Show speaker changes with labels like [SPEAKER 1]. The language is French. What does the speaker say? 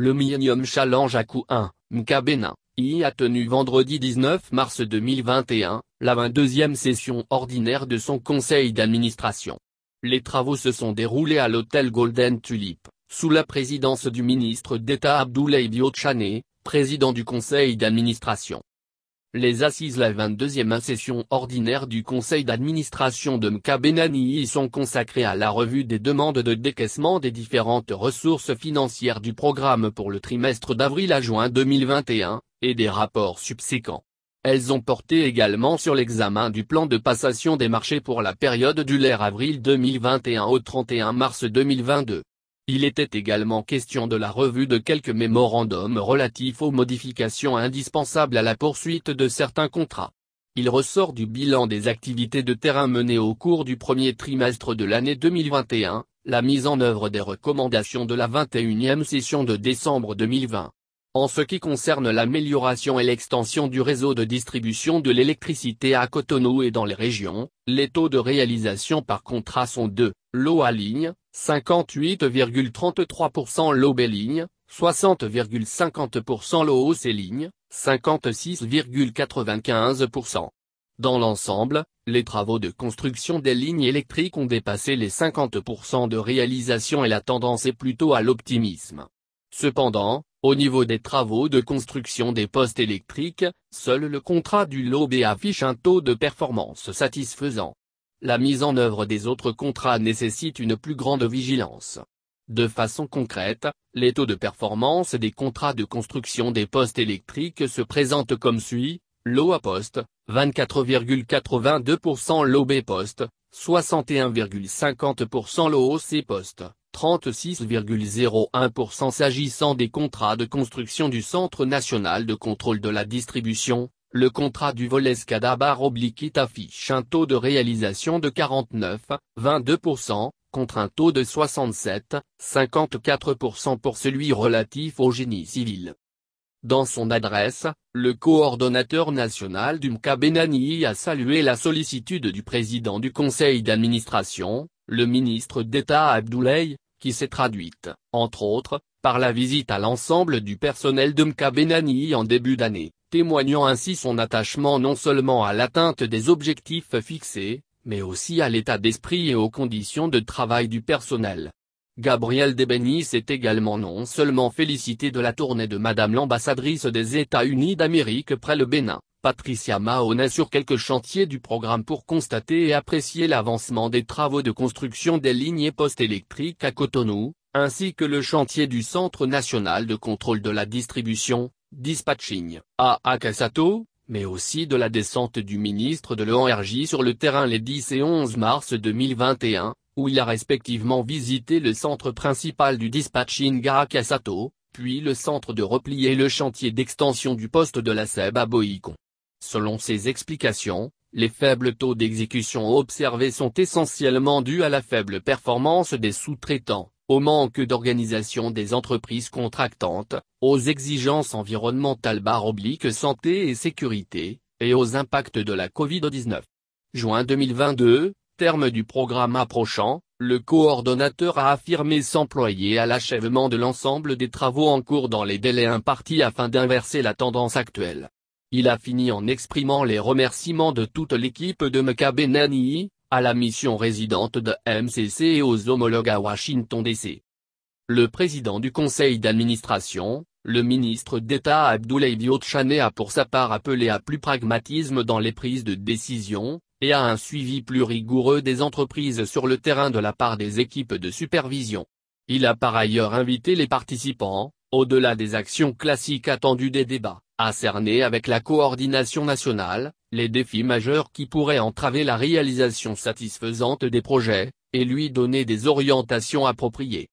[SPEAKER 1] Le Millennium Challenge à coup 1 Mkabena, y a tenu vendredi 19 mars 2021, la 22e session ordinaire de son conseil d'administration. Les travaux se sont déroulés à l'hôtel Golden Tulip, sous la présidence du ministre d'État Abdoulaye Diotchane, président du conseil d'administration. Les assises la 22e session ordinaire du conseil d'administration de Mka y sont consacrées à la revue des demandes de décaissement des différentes ressources financières du programme pour le trimestre d'avril à juin 2021, et des rapports subséquents. Elles ont porté également sur l'examen du plan de passation des marchés pour la période du l'air avril 2021 au 31 mars 2022. Il était également question de la revue de quelques mémorandums relatifs aux modifications indispensables à la poursuite de certains contrats. Il ressort du bilan des activités de terrain menées au cours du premier trimestre de l'année 2021, la mise en œuvre des recommandations de la 21e session de décembre 2020. En ce qui concerne l'amélioration et l'extension du réseau de distribution de l'électricité à Cotonou et dans les régions, les taux de réalisation par contrat sont deux l'eau à ligne, 58,33% l'eau b-ligne, 60,50% l'eau hausse ligne, 56,95%. Dans l'ensemble, les travaux de construction des lignes électriques ont dépassé les 50% de réalisation et la tendance est plutôt à l'optimisme. Cependant, au niveau des travaux de construction des postes électriques, seul le contrat du lot affiche un taux de performance satisfaisant la mise en œuvre des autres contrats nécessite une plus grande vigilance. De façon concrète, les taux de performance des contrats de construction des postes électriques se présentent comme suit, l'OA poste, 24,82% l'OB poste, 61,50% l'OOC poste, 36,01% s'agissant des contrats de construction du Centre national de contrôle de la distribution, le contrat du vol Escadabar Obliquit affiche un taux de réalisation de 49,22%, contre un taux de 67,54% pour celui relatif au génie civil. Dans son adresse, le coordonnateur national du MCA Benani a salué la sollicitude du président du conseil d'administration, le ministre d'État Abdoulaye, qui s'est traduite, entre autres, par la visite à l'ensemble du personnel de MCA Benani en début d'année témoignant ainsi son attachement non seulement à l'atteinte des objectifs fixés, mais aussi à l'état d'esprit et aux conditions de travail du personnel. Gabriel Debenis est également non seulement félicité de la tournée de Madame l'ambassadrice des États-Unis d'Amérique près le Bénin, Patricia Mahonet sur quelques chantiers du programme pour constater et apprécier l'avancement des travaux de construction des lignes post électriques à Cotonou, ainsi que le chantier du Centre national de contrôle de la distribution, dispatching, à Akasato, mais aussi de la descente du ministre de l'ONRJ sur le terrain les 10 et 11 mars 2021, où il a respectivement visité le centre principal du dispatching à Akasato, puis le centre de repli et le chantier d'extension du poste de la SEB à Boïcon. Selon ses explications, les faibles taux d'exécution observés sont essentiellement dus à la faible performance des sous-traitants, au manque d'organisation des entreprises contractantes, aux exigences environnementales barre oblique santé et sécurité, et aux impacts de la Covid-19. Juin 2022, terme du programme approchant, le coordonnateur a affirmé s'employer à l'achèvement de l'ensemble des travaux en cours dans les délais impartis afin d'inverser la tendance actuelle. Il a fini en exprimant les remerciements de toute l'équipe de Mekabé Nani, à la mission résidente de MCC et aux homologues à Washington DC. Le président du conseil d'administration, le ministre d'État Abdoulaye Diotchane a pour sa part appelé à plus pragmatisme dans les prises de décision, et à un suivi plus rigoureux des entreprises sur le terrain de la part des équipes de supervision. Il a par ailleurs invité les participants, au-delà des actions classiques attendues des débats, à cerner avec la coordination nationale, les défis majeurs qui pourraient entraver la réalisation satisfaisante des projets, et lui donner des orientations appropriées.